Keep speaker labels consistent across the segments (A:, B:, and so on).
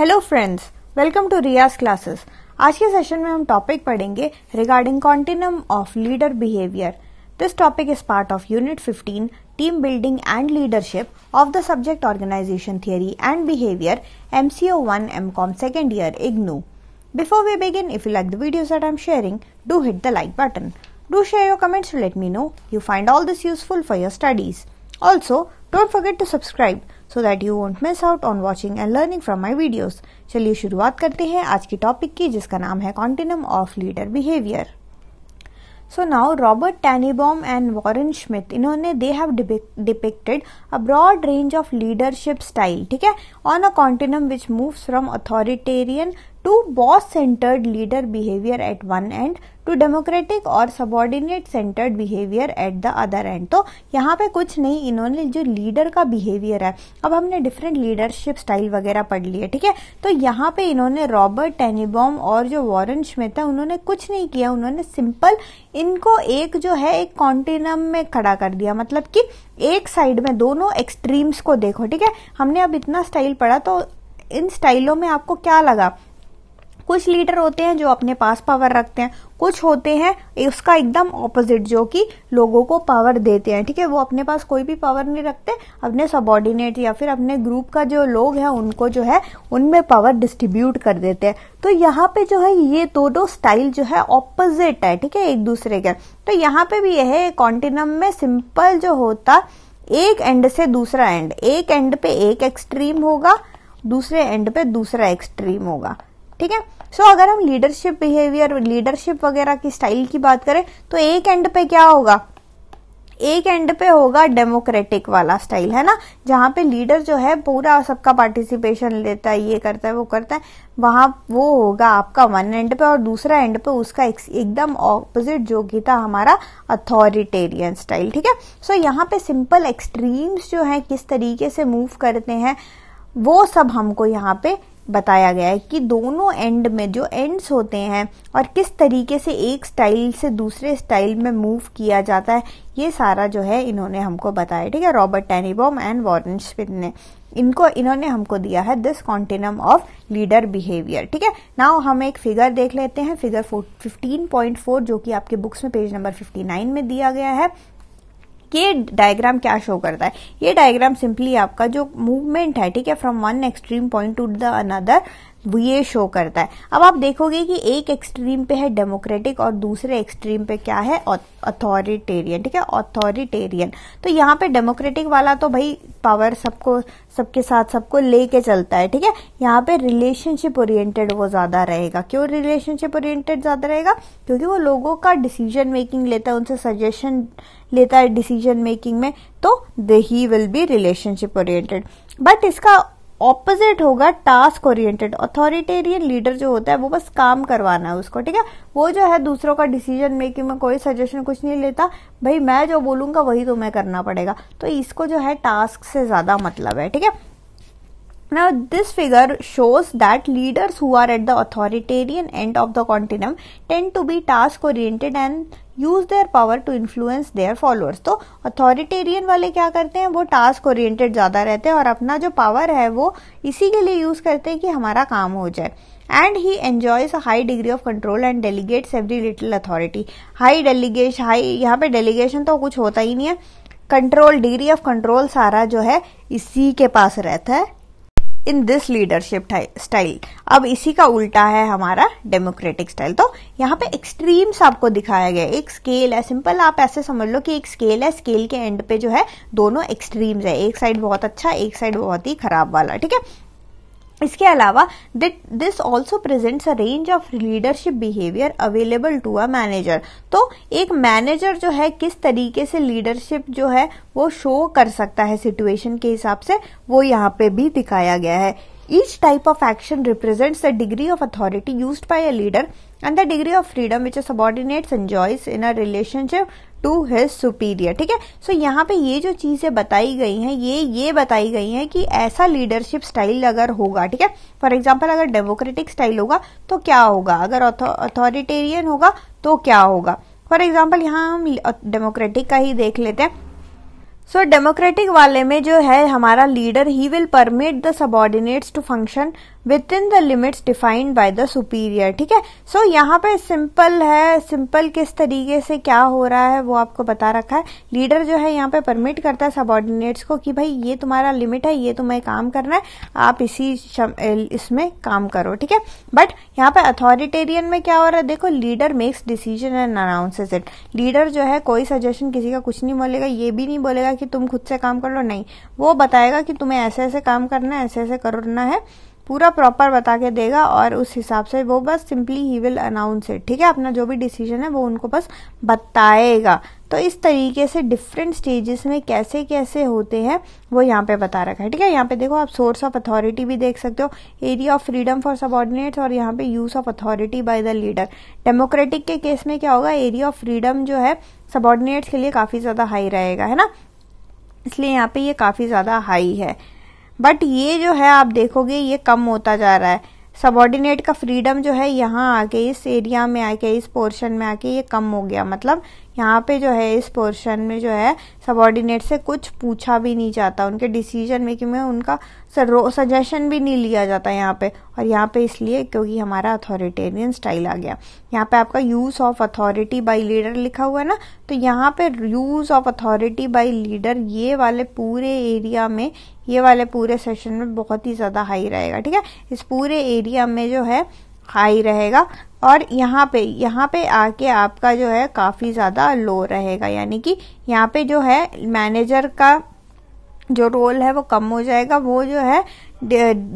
A: Hello friends welcome to Riyaz classes आज के session में हम टॉपिक पढ़ेंगे regarding continuum of leader behaviour this topic is part of unit 15 team building and leadership of the subject organisation theory and behaviour MCO one M com second year IGNOU before we begin if you like the video that I am sharing do hit the like button do share your comments let me know you find all this useful for your studies also don't forget to subscribe so that you won't miss out on watching and learning from my videos चलिए शुरुआत करते हैं आज की topic की जिसका नाम है continuum of leader behaviour so now Robert Tannenbaum and Warren Smith इन्होंने they have depicted a broad range of leadership style ठीक है on a continuum which move from authoritarian to boss centred leader behaviour at one end to democratic और subordinate centred behaviour at the other end तो यहाँ पे कुछ नहीं इन्होंने जो लीडर का बिहेवियर है अब हमने डिफरेंट लीडरशिप स्टाइल वगैरह पढ़ लिया ठीक है तो यहाँ पे इन्होंने रॉबर्ट टेनिबॉम और जो वॉरन स्मिथ है उन्होंने कुछ नहीं किया उन्होंने सिंपल इनको एक जो है एक कॉन्टिनम में खड़ा कर दिया मतलब कि एक साइड में दोनों एक्सट्रीम्स को देखो ठीक है हमने अब इतना स्टाइल पढ़ा तो इन स्टाइलों में आपको क्या लगा कुछ लीडर होते हैं जो अपने पास पावर रखते हैं कुछ होते हैं उसका एकदम ऑपोजिट जो कि लोगों को पावर देते हैं ठीक है वो अपने पास कोई भी पावर नहीं रखते अपने सबॉर्डिनेट या फिर अपने ग्रुप का जो लोग हैं उनको जो है उनमें पावर डिस्ट्रीब्यूट कर देते हैं तो यहाँ पे जो है ये दो दो स्टाइल जो है ऑपोजिट है ठीक है एक दूसरे के तो यहाँ पे भी यह है कॉन्टिनम में सिंपल जो होता एक एंड से दूसरा एंड एक एंड पे एक एक्सट्रीम होगा दूसरे एंड पे दूसरा एक्सट्रीम होगा ठीक है सो so, अगर हम लीडरशिप बिहेवियर लीडरशिप वगैरह की स्टाइल की बात करें तो एक एंड पे क्या होगा एक एंड पे होगा डेमोक्रेटिक वाला स्टाइल है ना जहां पे लीडर जो है पूरा सबका पार्टिसिपेशन लेता है ये करता है वो करता है वहां वो होगा आपका वन एंड पे और दूसरा एंड पे उसका एक, एकदम ऑपोजिट जो कि था हमारा अथॉरिटेरियन स्टाइल ठीक है सो यहाँ पे सिंपल एक्सट्रीम्स जो है किस तरीके से मूव करते हैं वो सब हमको यहाँ पे बताया गया है कि दोनों एंड में जो एंड्स होते हैं और किस तरीके से एक स्टाइल से दूसरे स्टाइल में मूव किया जाता है ये सारा जो है इन्होंने हमको बताया ठीक है Robert Tannenbaum and Warren Smith ने इनको इन्होंने हमको दिया है this continuum of leader behaviour ठीक है नाउ हम एक फिगर देख लेते हैं फिगर 15.4 जो कि आपके बुक्स में पेज नंबर 59 में दिया गया है ये डायग्राम क्या शो करता है ये डायग्राम सिंपली आपका जो मूवमेंट है ठीक है from one extreme point to the another ये शो करता है अब आप देखोगे कि एक एक्सट्रीम पे है डेमोक्रेटिक और दूसरे एक्सट्रीम पे क्या है अथॉरिटेरियन ठीक है अथॉरिटेरियन तो यहाँ पे डेमोक्रेटिक वाला तो भाई पावर सबको सबके साथ सबको लेके चलता है ठीक है यहाँ पे रिलेशनशिप ओरिएंटेड वो ज्यादा रहेगा क्यों रिलेशनशिप ओरिएंटेड ज्यादा रहेगा क्योंकि वो लोगों का डिसीजन मेकिंग लेता है उनसे सजेशन लेता है डिसीजन मेकिंग में तो they he will be relationship oriented but इसका ऑपोजिट होगा टास्क ओरिएंटेड अथॉरिटेरियन लीडर जो होता है वो बस काम करवाना है उसको ठीक है वो जो है दूसरों का डिसीजन मेकिंग में कोई सजेशन कुछ नहीं लेता भाई मैं जो बोलूंगा वही तुम्हें करना पड़ेगा तो इसको जो है टास्क से ज्यादा मतलब है ठीक है Now, this figure shows that leaders who are at the authoritarian end of the continuum tend to be task oriented and use their power to influence their followers तो अथॉरिटेरियन वाले क्या करते हैं वो टास्क ओरिएंटेड ज़्यादा रहते हैं और अपना जो पावर है वो इसी के लिए यूज़ करते हैं कि हमारा काम हो जाए and he enjoys a high degree of control and delegates every little authority high delegation high यहाँ पे डेलीगेशन तो कुछ होता ही नहीं है कंट्रोल डिग्री ऑफ कंट्रोल सारा जो है इसी के पास रहता है इन दिस लीडरशिप स्टाइल अब इसी का उल्टा है हमारा डेमोक्रेटिक स्टाइल तो यहाँ पे एक्सट्रीम्स आपको दिखाया गया एक स्केल है सिंपल आप ऐसे समझ लो कि एक स्केल है स्केल के एंड पे जो है दोनों एक्सट्रीम्स है एक साइड बहुत अच्छा एक साइड बहुत ही खराब वाला ठीक है इसके अलावा this also presents a range of leadership behaviour available to a manager तो एक मैनेजर जो है किस तरीके से लीडरशिप जो है वो शो कर सकता है सिचुएशन के हिसाब से वो यहाँ पे भी दिखाया गया है Each type of action represents the degree of authority used by a leader and the degree of freedom which a subordinate enjoys in a relationship to his superior ठीक है सो यहाँ पे ये जो चीजें बताई गई हैं ये ये बताई गई हैं कि ऐसा लीडरशिप स्टाइल अगर होगा ठीक है फॉर एग्जाम्पल अगर डेमोक्रेटिक स्टाइल होगा तो क्या होगा अगर अथॉरिटेरियन होगा तो क्या होगा फॉर एग्जाम्पल यहाँ हम डेमोक्रेटिक का ही देख लेते हैं सो so, डेमोक्रेटिक वाले में जो है हमारा leader he will permit the subordinates to function within the limits defined by the superior ठीक है सो so, यहाँ पे सिंपल है सिंपल किस तरीके से क्या हो रहा है वो आपको बता रखा है लीडर जो है यहाँ पे परमिट करता है सबॉर्डिनेट्स को कि भाई ये तुम्हारा लिमिट है ये तुम्हें काम करना है आप इसी इसमें काम करो ठीक है बट यहाँ पे अथॉरिटेरियन में क्या हो रहा है देखो leader makes decision and announces it leader जो है कोई सजेशन किसी का कुछ नहीं बोलेगा ये भी नहीं बोलेगा कि तुम खुद से काम कर लो नहीं वो बताएगा कि तुम्हें ऐसे ऐसे काम करना है ऐसे ऐसे करना है पूरा प्रॉपर बता के देगा और उस हिसाब से वो बस simply he will announce it ठीक है अपना जो भी डिसीजन है वो उनको बस बताएगा तो इस तरीके से डिफरेंट स्टेजेस में कैसे कैसे होते हैं वो यहाँ पे बता रखा है ठीक है यहाँ पे देखो आप सोर्स ऑफ अथॉरिटी भी देख सकते हो area of freedom for subordinates और यहाँ पे use of authority by the leader democratic के केस में क्या होगा एरिया ऑफ फ्रीडम जो है सबॉर्डिनेट्स के लिए काफ़ी ज़्यादा हाई रहेगा है ना इसलिए यहाँ पे ये काफ़ी ज़्यादा हाई है बट ये जो है आप देखोगे ये कम होता जा रहा है सबॉर्डिनेट का फ्रीडम जो है यहाँ आके इस एरिया में आके इस पोर्शन में आके ये कम हो गया मतलब यहाँ पे जो है इस पोर्शन में जो है सबॉर्डिनेट से कुछ पूछा भी नहीं जाता उनके डिसीजन मेकिंग में उनका सजेशन भी नहीं लिया जाता यहाँ पे और यहाँ पे इसलिए क्योंकि हमारा अथॉरिटेरियन स्टाइल आ गया यहाँ पे आपका use of authority by leader लिखा हुआ है ना तो यहाँ पे use of authority by leader ये वाले पूरे एरिया में ये वाले पूरे सेशन में बहुत ही ज़्यादा हाई रहेगा ठीक है इस पूरे एरिया में जो है हाई रहेगा और यहाँ पे यहाँ पे आके आपका जो है काफ़ी ज़्यादा लो रहेगा यानी कि यहाँ पे जो है मैनेजर का जो रोल है वो कम हो जाएगा वो जो है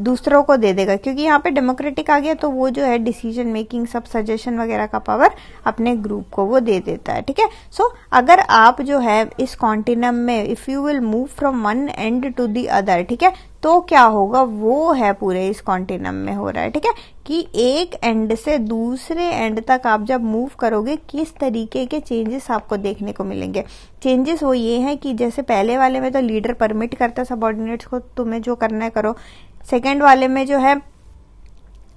A: दूसरों को दे देगा क्योंकि यहाँ पे डेमोक्रेटिक आ गया तो वो जो है डिसीजन मेकिंग सब सजेशन वगैरह का पावर अपने ग्रुप को वो दे देता है ठीक है सो अगर आप जो है इस कॉन्टिनम में if you will move from one end to the other ठीक है तो क्या होगा वो है पूरे इस कॉन्टिनम में हो रहा है ठीक है कि एक एंड से दूसरे एंड तक आप जब मूव करोगे किस तरीके के चेंजेस आपको देखने को मिलेंगे चेंजेस वो ये हैं कि जैसे पहले वाले में तो लीडर परमिट करता है सबॉर्डिनेट्स को तुम्हें जो करना है करो सेकेंड वाले में जो है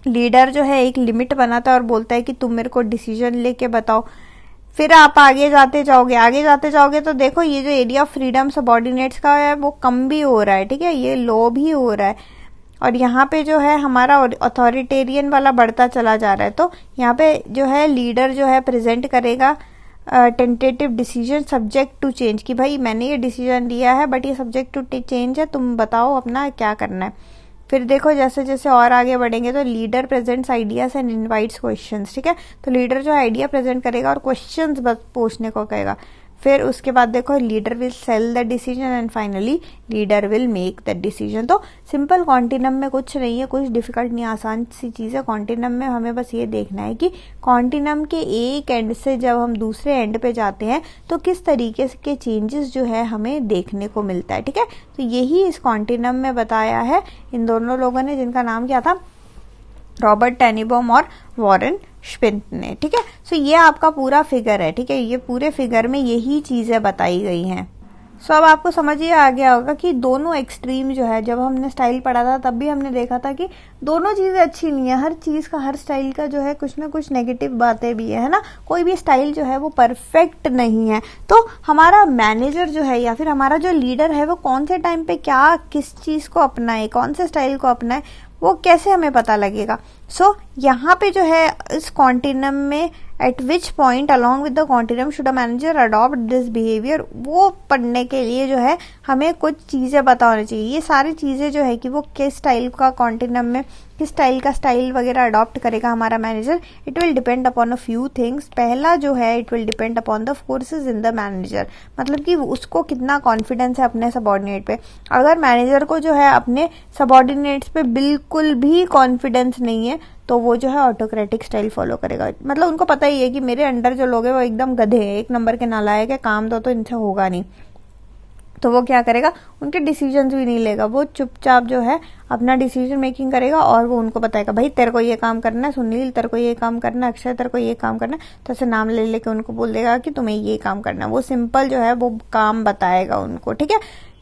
A: लीडर जो है एक लिमिट बनाता है और बोलता है कि तुम मेरे को डिसीजन लेके बताओ फिर आप आगे जाते जाओगे आगे जाते जाओगे तो देखो ये जो एरिया ऑफ फ्रीडम सबॉर्डिनेट्स का है वो कम भी हो रहा है ठीक है ये लो भी हो रहा है और यहाँ पे जो है हमारा अथॉरिटेरियन वाला बढ़ता चला जा रहा है तो यहाँ पे जो है लीडर जो है प्रेजेंट करेगा tentative decision subject to change कि भाई मैंने ये डिसीजन लिया है बट ये सब्जेक्ट टू चेंज है तुम बताओ अपना क्या करना है फिर देखो जैसे जैसे और आगे बढ़ेंगे तो leader presents ideas and invites questions ठीक है तो लीडर जो आइडिया प्रेजेंट करेगा और क्वेश्चंस बस पूछने को कहेगा फिर उसके बाद देखो leader will sell the decision and finally leader will make the decision तो सिंपल कॉन्टिनम में कुछ नहीं है कुछ डिफिकल्ट नहीं आसान सी चीज़ है कॉन्टिनम में हमें बस ये देखना है कि कॉन्टिनम के एक एंड से जब हम दूसरे एंड पे जाते हैं तो किस तरीके के चेंजेस जो है हमें देखने को मिलता है ठीक है तो यही इस कॉन्टिनम में बताया है इन दोनों लोगों ने जिनका नाम क्या था रॉबर्ट टेनिबोम और वॉरन श्विंट ने ठीक है सो ये आपका पूरा फिगर है ठीक है ये पूरे फिगर में यही चीज़ें बताई गई हैं सो अब आपको समझ ये आ गया होगा कि दोनों एक्सट्रीम जो है जब हमने स्टाइल पढ़ा था तब भी हमने देखा था कि दोनों चीज़ें अच्छी नहीं है हर चीज़ का हर स्टाइल का जो है कुछ ना कुछ नेगेटिव बातें भी है ना कोई भी स्टाइल जो है वो परफेक्ट नहीं है तो हमारा मैनेजर जो है या फिर हमारा जो लीडर है वो कौन से टाइम पे क्या किस चीज़ को अपनाए कौन से स्टाइल को अपनाए वो कैसे हमें पता लगेगा सो so, यहाँ पे जो है इस कॉन्टिनम में at which point along with the continuum should a manager adopt this behaviour वो पढ़ने के लिए जो है हमें कुछ चीज़ें पता होनी चाहिए ये सारी चीज़ें जो है कि वो किस टाइल का कॉन्टिनम में किस स्टाइल का स्टाइल वगैरह अडॉप्ट करेगा हमारा manager it will depend upon a few things पहला जो है it will depend upon the forces in the manager मतलब कि उसको कितना कॉन्फिडेंस है अपने सबॉर्डिनेट पे अगर मैनेजर को जो है अपने सबॉर्डिनेट्स पे बिल्कुल भी कॉन्फिडेंस नहीं है तो वो जो है ऑटोक्रेटिक स्टाइल फॉलो करेगा मतलब उनको पता ही है कि मेरे अंडर जो लोग हैं वो एकदम गधे हैं एक नंबर के नालायक है काम तो, तो इनसे होगा नहीं तो वो क्या करेगा उनके डिसीजंस भी नहीं लेगा वो चुपचाप जो है अपना डिसीजन मेकिंग करेगा और वो उनको बताएगा भाई तेरे को ये काम करना है सुनील तेरे को ये काम करना है अक्षय तेरे को ये काम करना है तो ऐसे नाम ले लेके उनको बोल देगा कि तुम्हें ये काम करना है वो सिंपल जो है वो काम बताएगा उनको ठीक है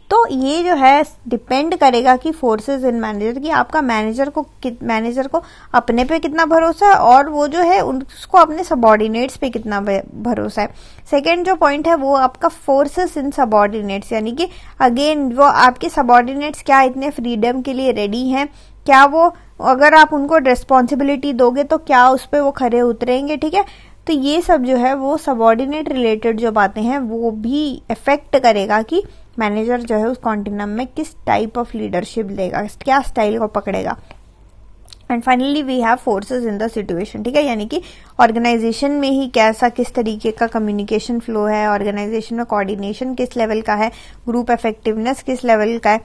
A: तो ये जो है डिपेंड करेगा कि फोर्सेस इन मैनेजर की आपका मैनेजर को मैनेजर को अपने पे कितना भरोसा है और वो जो है उसको अपने सबॉर्डिनेट्स पे कितना भरोसा है सेकेंड जो पॉइंट है वो आपका फोर्सेस इन सबॉर्डिनेट्स यानी कि अगेन वो आपके सबॉर्डिनेट्स क्या इतने फ्रीडम के लिए रेडी हैं क्या वो अगर आप उनको रिस्पॉन्सिबिलिटी दोगे तो क्या उस पर वो खरे उतरेंगे ठीक है तो ये सब जो है वो सबॉर्डिनेट रिलेटेड जो बातें हैं वो भी इफेक्ट करेगा कि मैनेजर जो है उस कॉन्टिनम में किस टाइप ऑफ लीडरशिप देगा क्या स्टाइल को पकड़ेगा and finally we have forces in the situation ठीक है यानी कि ऑर्गेनाइजेशन में ही कैसा किस तरीके का कम्युनिकेशन फ्लो है ऑर्गेनाइजेशन में कोऑर्डिनेशन किस लेवल का है ग्रुप इफेक्टिवनेस किस लेवल का है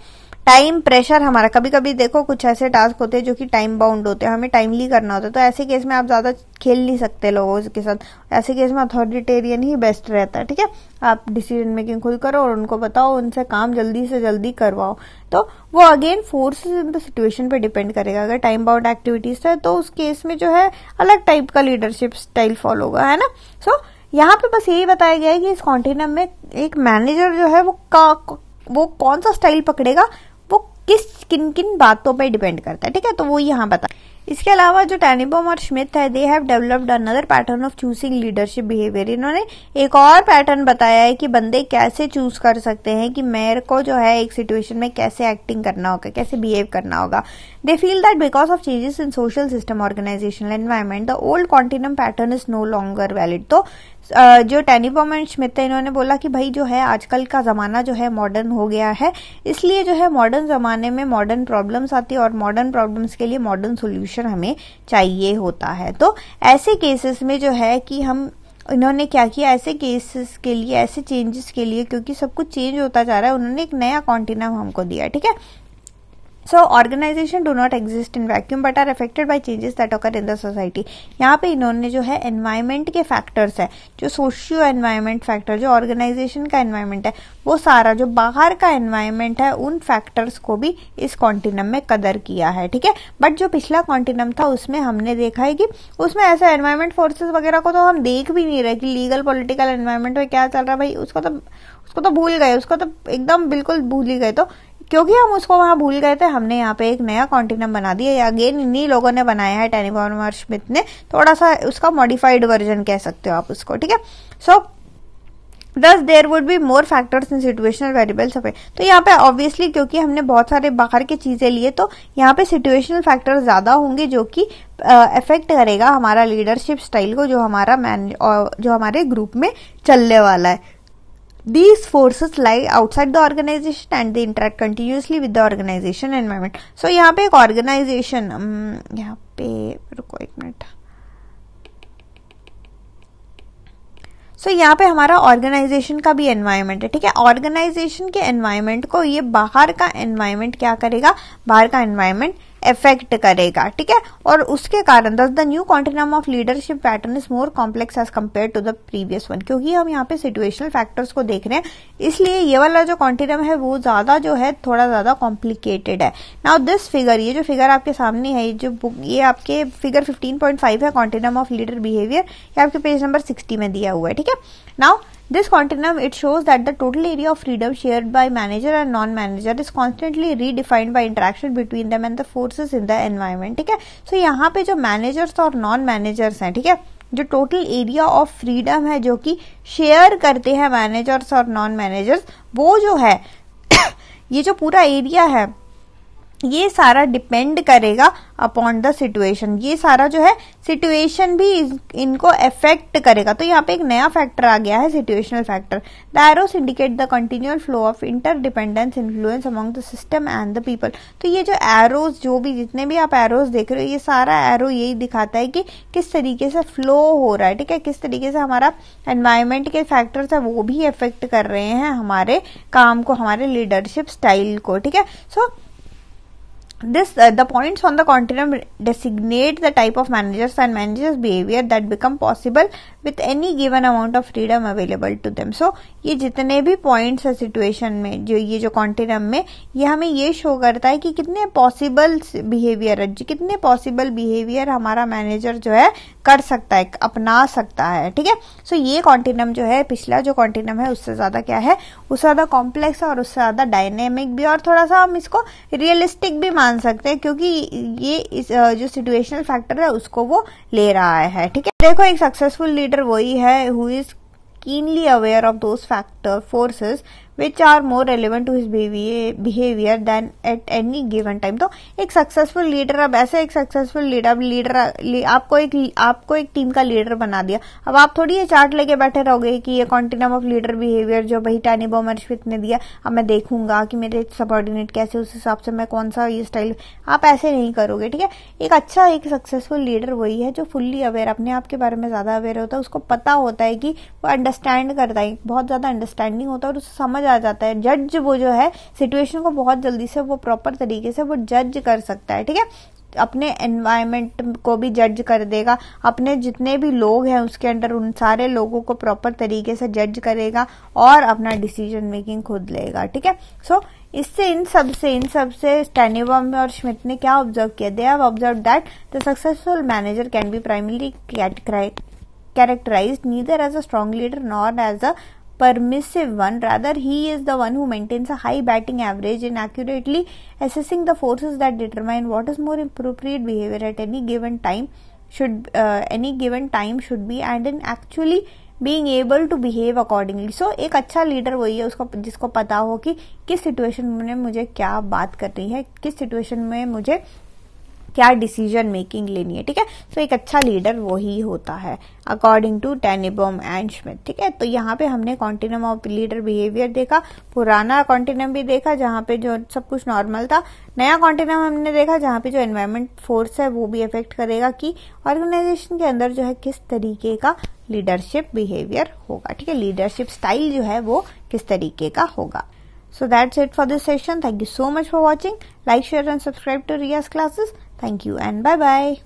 A: टाइम प्रेशर हमारा कभी कभी देखो कुछ ऐसे टास्क होते हैं जो कि टाइम बाउंड होते हैं हमें टाइमली करना होता है तो ऐसे केस में आप ज़्यादा खेल नहीं सकते लोगों के साथ ऐसे केस में अथॉरिटेरियन ही बेस्ट रहता है ठीक है आप डिसीजन मेकिंग खुद करो और उनको बताओ उनसे काम जल्दी से जल्दी करवाओ तो वो अगेन फोर्स सिचुएशन पे डिपेंड करेगा अगर टाइम बाउंड एक्टिविटीज है तो उस केस में जो है अलग टाइप का लीडरशिप स्टाइल फॉलो होगा है ना सो so, यहाँ पे बस यही बताया गया है कि इस कॉन्टिनम में एक मैनेजर जो है वो का वो कौन सा स्टाइल पकड़ेगा किस किन किन बातों पे डिपेंड करता है ठीक है तो वो यहाँ बता इसके अलावा जो टैनिबम और स्मिथ है they have developed another pattern of choosing leadership behaviour इन्होंने एक और पैटर्न बताया है कि बंदे कैसे चूज कर सकते हैं कि मेयर को जो है एक सिचुएशन में कैसे एक्टिंग करना होगा कैसे बिहेव करना होगा they feel that because of changes in social system organisation environment the old continuum pattern is no longer valid तो जो टेनीबॉम एंड स्मिथ थे इन्होंने बोला कि भाई जो है आजकल का ज़माना जो है मॉडर्न हो गया है इसलिए जो है मॉडर्न ज़माने में मॉडर्न प्रॉब्लम्स आती है और मॉडर्न प्रॉब्लम्स के लिए मॉडर्न सोल्यूशन हमें चाहिए होता है तो ऐसे केसेस में जो है कि हम इन्होंने क्या किया ऐसे केसेस के लिए ऐसे चेंजेस के लिए क्योंकि सब कुछ चेंज होता जा रहा है उन्होंने एक नया कॉन्टिनम हमको दिया ठीक है so organisation do not exist in vacuum but are affected by changes that occur in the society यहाँ पे इन्होंने जो है एनवायरमेंट के फैक्टर्स है जो सोशियो एनवायरमेंट फैक्टर जो ऑर्गेनाइजेशन का एनवायरमेंट है वो सारा जो बाहर का एनवायरमेंट है उन फैक्टर्स को भी इस कॉन्टिनम में कदर किया है ठीक है बट जो पिछला कॉन्टिनम था उसमें हमने देखा है कि उसमें ऐसा एनवायरमेंट फोर्सेज वगैरह को तो हम देख भी नहीं रहे कि लीगल पोलिटिकल एनवायरमेंट में क्या चल रहा है भाई उसको तो उसको तो भूल गए उसको तो एकदम बिल्कुल भूल ही गए तो क्योंकि हम उसको वहां भूल गए थे हमने यहाँ पे एक नया कॉन्टिनम बना दिया अगेन इन्हीं लोगों ने बनाया है टेनिफॉर्मर स्मिथ ने थोड़ा सा उसका मॉडिफाइड वर्जन कह सकते हो आप उसको ठीक है so thus there would be more factors in situational variables affect तो यहाँ पे ऑब्वियसली क्योंकि हमने बहुत सारे बाहर की चीज़ें लिए तो यहाँ पे सिचुएशनल फैक्टर ज़्यादा होंगे जो कि इफेक्ट करेगा हमारा लीडरशिप स्टाइल को जो हमारा मैन जो हमारे ग्रुप में चलने वाला है these forces lie outside the organization and they interact continuously with the organization environment so yahan pe ek organization um, yahan pe ruko ek minute so so, यहाँ पे हमारा ऑर्गेनाइजेशन का भी एनवायरनमेंट है ठीक है ऑर्गेनाइजेशन के एनवायरनमेंट को ये बाहर का एनवायरनमेंट क्या करेगा बाहर का एनवायरनमेंट इफेक्ट करेगा ठीक है और उसके कारण thus the new continuum of leadership pattern is more complex as compare to the previous one क्योंकि हम यहाँ पे सिचुएशनल फैक्टर्स को देख रहे हैं इसलिए ये वाला जो कॉन्टिनम है वो ज्यादा जो है थोड़ा ज्यादा कॉम्प्लिकेटेड है नाउ दिस फिगर ये जो फिगर आपके सामने है ये जो बुक ये आपके फिगर 15.5 है कॉन्टिनम ऑफ लीडर बिहेवियर ये आपके पेज नंबर 60 में दिया हुआ है ठीक है now This continuum it shows that the total area of freedom shared by manager and non-manager is constantly redefined by interaction between them and the forces in the environment. ठीक है सो so, यहाँ पे जो मैनेजर्स और non managers हैं ठीक है जो टोटल एरिया ऑफ फ्रीडम है जो कि शेयर करते हैं मैनेजर्स और नॉन मैनेजर्स वो जो है ये जो पूरा एरिया है ये सारा डिपेंड करेगा अपॉन द सिचुएशन ये सारा जो है सिचुएशन भी इनको अफेक्ट करेगा तो यहाँ पे एक नया फैक्टर आ गया है situational factor the arrows indicate the continual flow of interdependence influence among the system and the people तो ये जो एरोज जो भी जितने भी आप एरोज देख रहे हो ये सारा एरो यही दिखाता है कि किस तरीके से फ्लो हो रहा है ठीक है किस तरीके से हमारा एनवायरमेंट के फैक्टर्स है वो भी अफेक्ट कर रहे हैं हमारे काम को हमारे लीडरशिप स्टाइल को ठीक है सो so, this uh, the points on the continuum designate the type of managers and managers behavior that become possible with any given amount of freedom available to them so ye jitne bhi points hai situation mein jo ye jo continuum mein ye hame ye show karta hai ki kitne possible behavior hai kitne possible behavior hamara manager jo hai kar sakta hai apna sakta hai theek hai so ye continuum jo hai pichla jo continuum hai usse zyada kya hai usse zyada complex hai aur usse zyada dynamic bhi aur thoda sa hum isko realistic bhi मान मान सकते हैं क्योंकि ये इस जो situational factor है उसको वो ले रहा है ठीक है देखो एक सक्सेसफुल लीडर वही है who is keenly aware of those factor forces which are more relevant to his behaviour then at any given time तो एक सक्सेसफुल लीडर अब ऐसे एक सक्सेसफुल लीडर अब लीडर आपको एक आपको एक टीम का लीडर बना दिया अब आप थोड़ी ये चार्ट लेके बैठे रहोगे कि ये कॉन्टिनम ऑफ लीडर बिहेवियर जो भाई टैनी बोमर स्मिथ ने दिया अब मैं देखूंगा कि मेरे सबॉर्डिनेट कैसे उस हिसाब से मैं कौन सा ये स्टाइल आप ऐसे नहीं करोगे ठीक है एक अच्छा एक सक्सेसफुल लीडर वही है जो फुल्ली अवेयर अपने आप के बारे में ज़्यादा अवेयर होता है उसको पता होता है कि वो अंडरस्टैंड करता है बहुत ज़्यादा अंडरस्टैंडिंग होता है और उसे समझ आ जाता है जज वो जो है सिचुएशन को बहुत जल्दी से वो प्रॉपर तरीके से वो जज कर सकता है ठीक है अपने एनवायरनमेंट को भी जज कर देगा अपने जितने भी लोग हैं उसके अंडर उन सारे लोगों को प्रॉपर तरीके से जज करेगा और अपना डिसीजन मेकिंग खुद लेगा ठीक है सो इससे इन सब से इन सब से स्टैनिवम और स्मिथ ने क्या ऑब्जर्व किया they have observe that the successful manager can be primary characterise neither as a strong leader nor as a permissive one. Rather, he is the one who maintains a high batting average in accurately assessing the forces that determine what is more appropriate behavior at any given time should uh, any given time should be and in actually being able to behave accordingly so ek acha leader वही hai usko jisko pata ho ki kis situation mein mujhe kya baat karni hai kis situation mein mujhe क्या decision making लेनी है ठीक है सो एक अच्छा leader वो ही होता है according to Tannenbaum and Smith ठीक है तो यहाँ पे हमने कॉन्टिनम ऑफ लीडर बिहेवियर देखा पुराना कॉन्टिनम भी देखा जहाँ पे जो सब कुछ नॉर्मल था नया कॉन्टिनम हमने देखा जहाँ पे जो एनवायरमेंट फोर्स है वो भी इफेक्ट करेगा कि ऑर्गेनाइजेशन के अंदर जो है किस तरीके का लीडरशिप बिहेवियर होगा ठीक है लीडरशिप स्टाइल जो है वो किस तरीके का होगा so that's it for this session thank you so much for watching like share and subscribe to Riyaz classes Thank you and bye bye.